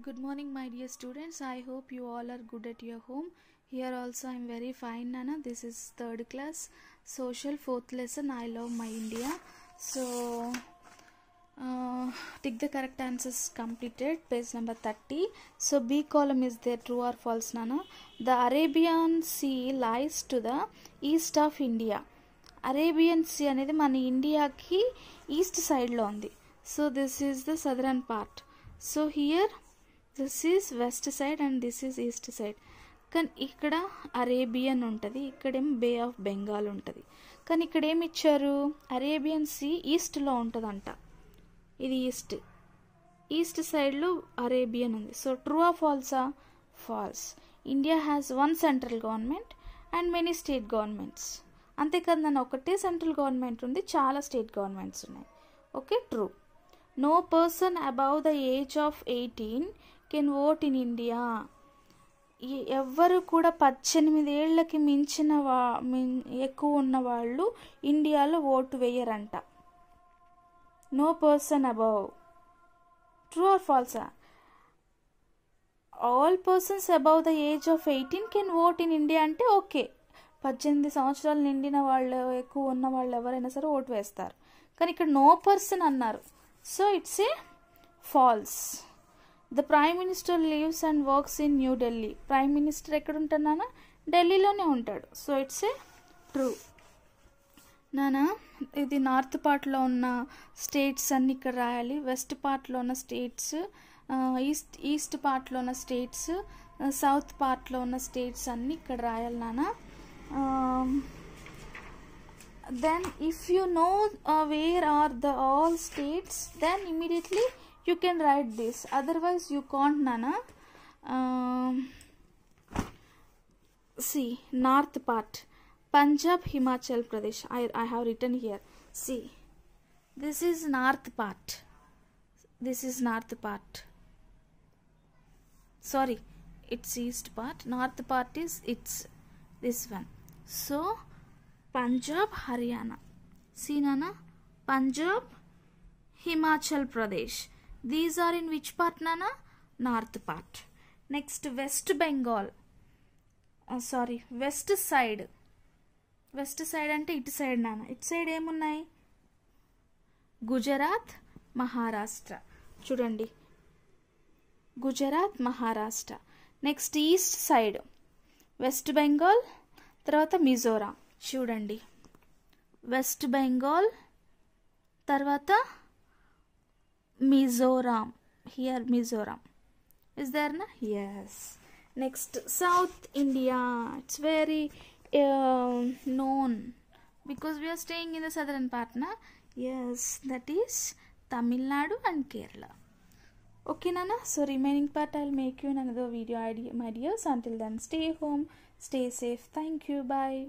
Good morning, my dear students. I hope you all are good at your home. Here also, I am very fine, Nana. This is third class, social fourth lesson. I love my India. So, uh, tick the correct answers completed. Page number 30. So, B column is there true or false, Nana? The Arabian Sea lies to the east of India. Arabian sea అనేది మన ఇండియాకి east సైడ్లో ఉంది so this is the southern part so here this is west side and this is east side కానీ ఇక్కడ Arabian ఉంటుంది ఇక్కడేం బే of Bengal ఉంటుంది కానీ ఇక్కడ ఏమి ఇచ్చారు అరేబియన్ సీ ఈస్ట్లో ఉంటుందంట ఇది ఈస్ట్ ఈస్ట్ సైడ్లో అరేబియన్ ఉంది సో ట్రూ ఆ ఫాల్సా false India has one central government and many state governments అంతేకాదు నన్ను ఒకటే సెంట్రల్ గవర్నమెంట్ ఉంది చాలా స్టేట్ గవర్నమెంట్స్ ఉన్నాయి okay true no person above the age of eighteen can vote in India ఎవ్వరు కూడా పద్దెనిమిది ఏళ్ళకి మించిన వా ఎక్కువ ఉన్న వాళ్ళు ఇండియాలో ఓటు వేయరంట no person above true or ఫాల్సా all persons above the age of eighteen can vote in India అంటే ఓకే పద్దెనిమిది సంవత్సరాలు నిండిన వాళ్ళు ఎక్కువ ఉన్న వాళ్ళు ఎవరైనా సరే ఓటు వేస్తారు కానీ ఇక్కడ నో పర్సన్ అన్నారు so it's a false the prime minister lives and works in New Delhi prime minister ఎక్కడ ఉంటాడు నాన్న ఢిల్లీలోనే ఉంటాడు సో ఇట్స్ ఏ ట్రూ నాన్న ఇది నార్త్ పార్ట్లో ఉన్న స్టేట్స్ అన్నీ ఇక్కడ రాయాలి వెస్ట్ పార్ట్లో ఉన్న స్టేట్స్ ఈస్ట్ ఈస్ట్ పార్ట్లో ఉన్న స్టేట్స్ సౌత్ పార్ట్లో ఉన్న స్టేట్స్ అన్నీ ఇక్కడ రాయాలి నాన్న then if you know where are the all states then immediately you can write this otherwise you can't nana um, see north part punjab himachal pradesh I, I have written here see this is north part this is north part sorry it's east part north part is it's this one so punjab haryana see nana punjab himachal pradesh these are in which part నానా north part next West Bengal sorry west side west side అంటే ఇటు side నాన్న ఇటు side ఏమున్నాయి గుజరాత్ మహారాష్ట్ర చూడండి Gujarat Maharashtra next east side West Bengal తర్వాత మిజోరాం చూడండి west Bengal తర్వాత Mizoram. Here, Mizoram. Is there na? Yes. Next, South India. It's very uh, known because we are staying in the southern part, na? Yes, that is Tamil Nadu and Kerala. Okay, Nana. So, remaining part I'll make you in another video my dears. Until then, stay home, stay safe. Thank you. Bye.